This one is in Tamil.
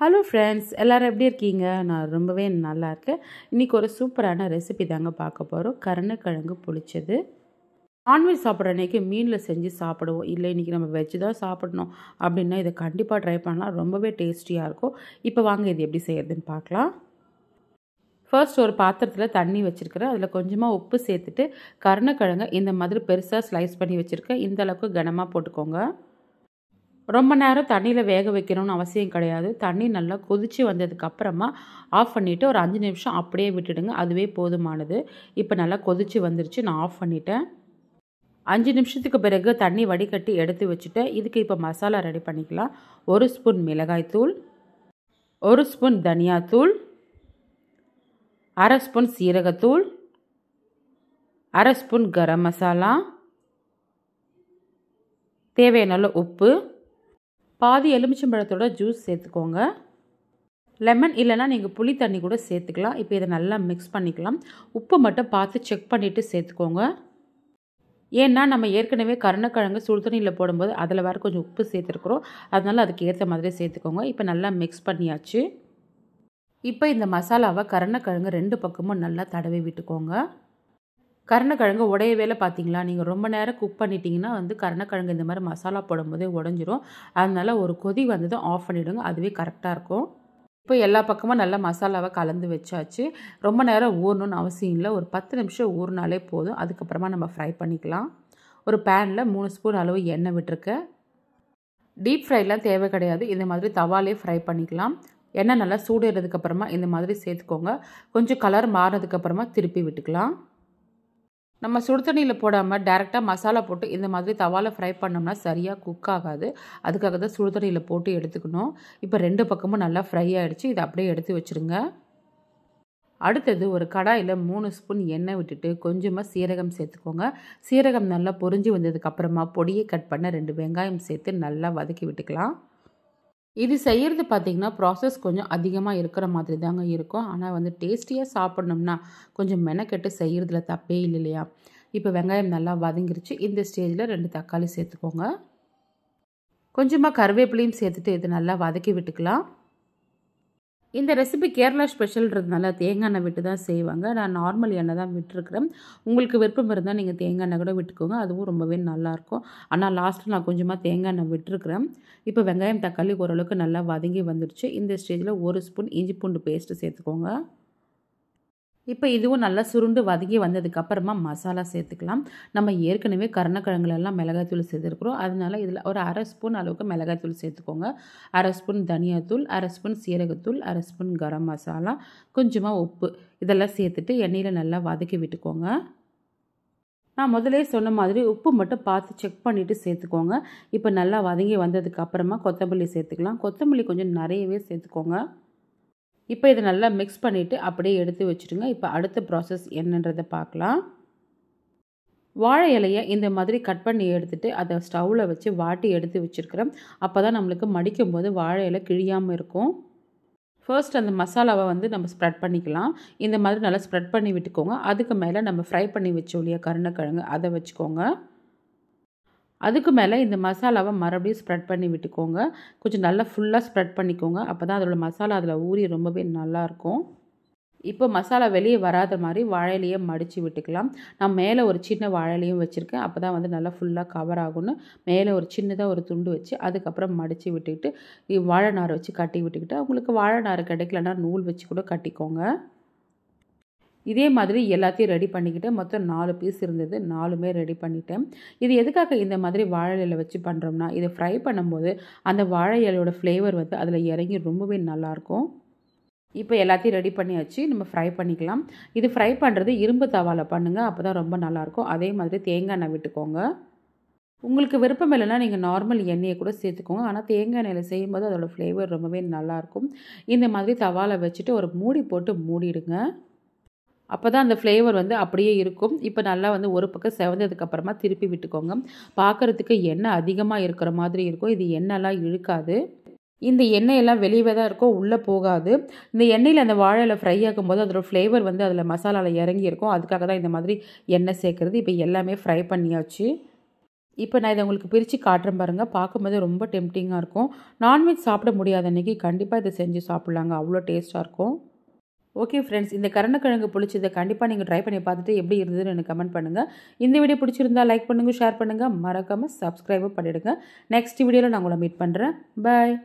ஹலோ ஃப்ரெண்ட்ஸ் எல்லோரும் எப்படி இருக்கீங்க நான் ரொம்பவே நல்லா இருக்கேன் இன்றைக்கி ஒரு சூப்பரான ரெசிபி தாங்க பார்க்க போகிறோம் கருணக்கிழங்கு புளிச்சது நான்வெஜ் சாப்பிட்ற அன்றைக்கி மீனில் செஞ்சு சாப்பிடுவோம் இல்லை இன்றைக்கி நம்ம வெஜ்ஜு தான் சாப்பிடணும் அப்படின்னா இதை கண்டிப்பாக ட்ரை பண்ணலாம் ரொம்பவே டேஸ்டியாக இருக்கும் இப்போ வாங்க இது எப்படி செய்கிறதுன்னு பார்க்கலாம் ஃபர்ஸ்ட் ஒரு பாத்திரத்தில் தண்ணி வச்சுருக்கிறேன் அதில் கொஞ்சமாக உப்பு சேர்த்துட்டு கருணக்கிழங்கை இந்த மாதிரி பெருசாக ஸ்லைஸ் பண்ணி வச்சுருக்கேன் இந்தளவுக்கு கனமாக போட்டுக்கோங்க ரொம்ப நேரம் தண்ணியில் வேக வைக்கணும்னு அவசியம் கிடையாது தண்ணி நல்லா கொதித்து வந்ததுக்கப்புறமா ஆஃப் பண்ணிவிட்டு ஒரு அஞ்சு நிமிஷம் அப்படியே விட்டுடுங்க அதுவே போதுமானது இப்போ நல்லா கொதித்து வந்துருச்சு நான் ஆஃப் பண்ணிட்டேன் அஞ்சு நிமிஷத்துக்கு பிறகு தண்ணி வடிகட்டி எடுத்து வச்சுட்டு இதுக்கு இப்போ மசாலா ரெடி பண்ணிக்கலாம் ஒரு ஸ்பூன் மிளகாய் தூள் ஒரு ஸ்பூன் தனியாத்தூள் அரை ஸ்பூன் சீரகத்தூள் அரை ஸ்பூன் கரம் மசாலா தேவையான உப்பு பாதி எலுமிச்சம்பழத்தோட ஜூஸ் சேர்த்துக்கோங்க லெமன் இல்லைனா நீங்கள் புளி தண்ணி கூட சேர்த்துக்கலாம் இப்போ இதை நல்லா மிக்ஸ் பண்ணிக்கலாம் உப்பு மட்டும் பார்த்து செக் பண்ணிவிட்டு சேர்த்துக்கோங்க ஏன்னா நம்ம ஏற்கனவே கருணக்கிழங்கு சுடுதண்ணியில் போடும்போது அதில் வேறு கொஞ்சம் உப்பு சேர்த்துருக்குறோம் அதனால் அதுக்கு ஏற்ற மாதிரி சேர்த்துக்கோங்க இப்போ நல்லா மிக்ஸ் பண்ணியாச்சு இப்போ இந்த மசாலாவை கருணக்கிழங்கு ரெண்டு பக்கமும் நல்லா தடவி விட்டுக்கோங்க கருணக்கிழங்கு உடைய வேலை பார்த்தீங்களா நீங்கள் ரொம்ப நேரம் குக் பண்ணிட்டீங்கன்னா வந்து கருணக்கிழங்கு இந்த மாதிரி மசாலா போடும்போதே உடஞ்சிரும் அதனால் ஒரு கொதி வந்ததும் ஆஃப் பண்ணிவிடுங்க அதுவே கரெக்டாக இருக்கும் இப்போ எல்லா பக்கமும் நல்லா மசாலாவை கலந்து வச்சாச்சு ரொம்ப நேரம் ஊறணும்னு அவசியம் இல்லை ஒரு பத்து நிமிஷம் ஊறினாலே போதும் அதுக்கப்புறமா நம்ம ஃப்ரை பண்ணிக்கலாம் ஒரு பேனில் மூணு ஸ்பூன் அளவு எண்ணெய் விட்டுருக்கேன் டீப் ஃப்ரைலாம் தேவை கிடையாது இந்த மாதிரி தவாலே ஃப்ரை பண்ணிக்கலாம் எண்ணெய் நல்லா சூடுறதுக்கப்புறமா இந்த மாதிரி சேர்த்துக்கோங்க கொஞ்சம் கலர் மாறினதுக்கப்புறமா திருப்பி விட்டுக்கலாம் நம்ம சுடுதண்ணியில் போடாமல் டேரெக்டாக மசாலா போட்டு இந்த மாதிரி தவாலை ஃப்ரை பண்ணோம்னா சரியாக குக் ஆகாது அதுக்காக தான் சுடுதண்ணியில் போட்டு எடுத்துக்கணும் இப்போ ரெண்டு பக்கமும் நல்லா ஃப்ரை ஆகிடுச்சு இதை அப்படியே எடுத்து வச்சுருங்க அடுத்தது ஒரு கடாயில் மூணு ஸ்பூன் எண்ணெய் விட்டுட்டு கொஞ்சமாக சீரகம் சேர்த்துக்கோங்க சீரகம் நல்லா பொறிஞ்சு வந்ததுக்கப்புறமா பொடியை கட் பண்ண ரெண்டு வெங்காயம் சேர்த்து நல்லா வதக்கி விட்டுக்கலாம் இது செய்கிறது பார்த்திங்கன்னா ப்ராசஸ் கொஞ்சம் அதிகமாக இருக்கிற மாதிரி தாங்க இருக்கும் ஆனால் வந்து டேஸ்டியாக சாப்பிட்ணும்னா கொஞ்சம் மெனக்கெட்டு செய்கிறதுல தப்பே இல்லை இல்லையா இப்போ வெங்காயம் நல்லா வதங்கிருச்சு இந்த ஸ்டேஜில் ரெண்டு தக்காளி சேர்த்துக்கோங்க கொஞ்சமாக கருவேப்பிலையும் சேர்த்துட்டு இது நல்லா வதக்கி விட்டுக்கலாம் இந்த ரெசிபி கேரளா ஸ்பெஷல்ன்றதுனால தேங்காய் எண்ணெய் விட்டு தான் செய்வாங்க நான் நார்மல் எண்ணெய் தான் விட்டுருக்குறேன் உங்களுக்கு விருப்பம் இருந்தால் நீங்கள் தேங்காய் எண்ணெய் கூட விட்டுக்கோங்க அதுவும் ரொம்பவே நல்லாயிருக்கும் ஆனால் லாஸ்ட்டில் நான் கொஞ்சமாக தேங்காய் எண்ணெய் விட்டுருக்குறேன் இப்போ வெங்காயம் தக்காளி ஓரளவுக்கு நல்லா வதங்கி வந்துடுச்சு இந்த ஸ்டேஜில் ஒரு ஸ்பூன் இஞ்சி பூண்டு பேஸ்ட்டு சேர்த்துக்கோங்க இப்போ இதுவும் நல்லா சுருண்டு வதங்கி வந்ததுக்கப்புறமா மசாலா சேர்த்துக்கலாம் நம்ம ஏற்கனவே மிளகாய் தூள் சேர்த்துருக்குறோம் அதனால இதில் ஒரு அரை ஸ்பூன் அளவுக்கு தூள் சேர்த்துக்கோங்க அரை ஸ்பூன் தனியாத்தூள் அரை ஸ்பூன் சீரகத்தூள் அரை ஸ்பூன் கரம் மசாலா கொஞ்சமாக உப்பு இதெல்லாம் சேர்த்துட்டு எண்ணெயில் நல்லா வதக்கி விட்டுக்கோங்க நான் முதலே சொன்ன மாதிரி உப்பு மட்டும் பார்த்து செக் பண்ணிவிட்டு சேர்த்துக்கோங்க இப்போ நல்லா வதங்கி வந்ததுக்கப்புறமா கொத்தமல்லி சேர்த்துக்கலாம் கொத்தமல்லி கொஞ்சம் நிறையவே சேர்த்துக்கோங்க இப்போ இதை நல்லா மிக்ஸ் பண்ணிவிட்டு அப்படியே எடுத்து வச்சுடுங்க இப்போ அடுத்த ப்ராசஸ் என்னன்றதை பார்க்கலாம் வாழை இலையை இந்த மாதிரி கட் பண்ணி எடுத்துகிட்டு அதை ஸ்டவ்வில் வச்சு வாட்டி எடுத்து வச்சுருக்கிறோம் அப்போ தான் நம்மளுக்கு மடிக்கும் போது வாழை இலை கிழியாமல் இருக்கும் ஃபர்ஸ்ட் அந்த மசாலாவை வந்து நம்ம ஸ்ப்ரெட் பண்ணிக்கலாம் இந்த மாதிரி நல்லா ஸ்ப்ரெட் பண்ணி விட்டுக்கோங்க அதுக்கு மேலே நம்ம ஃப்ரை பண்ணி வச்சோம் இல்லையா கருணக்கிழங்கு அதை வச்சுக்கோங்க அதுக்கு மேலே இந்த மசாலாவை மறுபடியும் ஸ்ப்ரெட் பண்ணி விட்டுக்கோங்க கொஞ்சம் நல்லா ஃபுல்லாக ஸ்ப்ரெட் பண்ணிக்கோங்க அப்போ தான் அதோடய மசாலா அதில் ஊறி ரொம்பவே நல்லாயிருக்கும் இப்போ மசாலா வெளியே வராத மாதிரி வாழையிலையே மடித்து விட்டுக்கலாம் நான் மேலே ஒரு சின்ன வாழையிலையும் வச்சுருக்கேன் அப்போ தான் வந்து நல்லா ஃபுல்லாக கவர் ஆகும்னு மேலே ஒரு சின்னதாக ஒரு துண்டு வச்சு அதுக்கப்புறம் மடித்து விட்டுக்கிட்டு வாழை நார் வச்சு கட்டி விட்டுக்கிட்டு அவங்களுக்கு வாழை நார் கிடைக்கலன்னா நூல் வச்சு கூட கட்டிக்கோங்க இதே மாதிரி எல்லாத்தையும் ரெடி பண்ணிக்கிட்டு மொத்தம் நாலு பீஸ் இருந்தது நாலுமே ரெடி பண்ணிட்டேன் இது எதுக்காக இந்த மாதிரி வாழை இலையில் வச்சு பண்ணுறோம்னா இதை ஃப்ரை பண்ணும்போது அந்த வாழை இலையோட ஃப்ளேவர் வந்து அதில் இறங்கி ரொம்பவே நல்லாயிருக்கும் இப்போ எல்லாத்தையும் ரெடி பண்ணியாச்சு நம்ம ஃப்ரை பண்ணிக்கலாம் இது ஃப்ரை பண்ணுறது இரும்பு தவாவில் பண்ணுங்கள் அப்போ தான் ரொம்ப நல்லாயிருக்கும் அதே மாதிரி தேங்காய் எண்ணெய் விட்டுக்கோங்க உங்களுக்கு விருப்பம் இல்லைன்னா நீங்கள் நார்மல் எண்ணெயை கூட சேர்த்துக்கோங்க ஆனால் தேங்காய் எண்ணெயில் செய்யும்போது அதோடய ஃப்ளேவர் ரொம்பவே நல்லாயிருக்கும் இந்த மாதிரி தவாவில் வச்சுட்டு ஒரு மூடி போட்டு மூடிடுங்க அப்போ தான் அந்த ஃப்ளேவர் வந்து அப்படியே இருக்கும் இப்போ நல்லா வந்து ஒரு பக்கம் செவந்ததுக்கப்புறமா திருப்பி விட்டுக்கோங்க பார்க்குறதுக்கு எண்ணெய் அதிகமாக இருக்கிற மாதிரி இருக்கும் இது எண்ணெய்லாம் இழுக்காது இந்த எண்ணெய் எல்லாம் வெளியே தான் இருக்கும் உள்ளே போகாது இந்த எண்ணெயில் அந்த வாழையில் ஃப்ரை ஆகும்போது அதோட ஃப்ளேவர் வந்து அதில் மசாலாவில் இறங்கி இருக்கும் அதுக்காக தான் இந்த மாதிரி எண்ணெய் சேர்க்குறது இப்போ எல்லாமே ஃப்ரை பண்ணியாச்சு இப்போ நான் இதை உங்களுக்கு பிரித்து காட்டுறேன் பாருங்கள் பார்க்கும்போது ரொம்ப டெம்டிங்காக இருக்கும் நான்வெஜ் சாப்பிட முடியாத அன்றைக்கி கண்டிப்பாக இதை செஞ்சு சாப்பிட்லாங்க அவ்வளோ டேஸ்ட்டாக இருக்கும் ஓகே ஃப்ரெண்ட்ஸ் இந்த கருணக்கிழங்கு பிடிச்சதை கண்டிப்பாக நீங்கள் ட்ரை பண்ணி பார்த்துட்டு எப்படி இருந்ததுன்னு எனக்கு கமெண்ட் பண்ணுங்கள் இந்த வீடியோ பிடிச்சிருந்தால் லைக் பண்ணுங்கள் ஷேர் பண்ணுங்கள் மறக்காமல் சப்ஸ்கிரைபும் பண்ணிவிடுங்க நெக்ஸ்ட் வீடியோவில் நான் உங்களை மீட் பண்ணுறேன் பாய்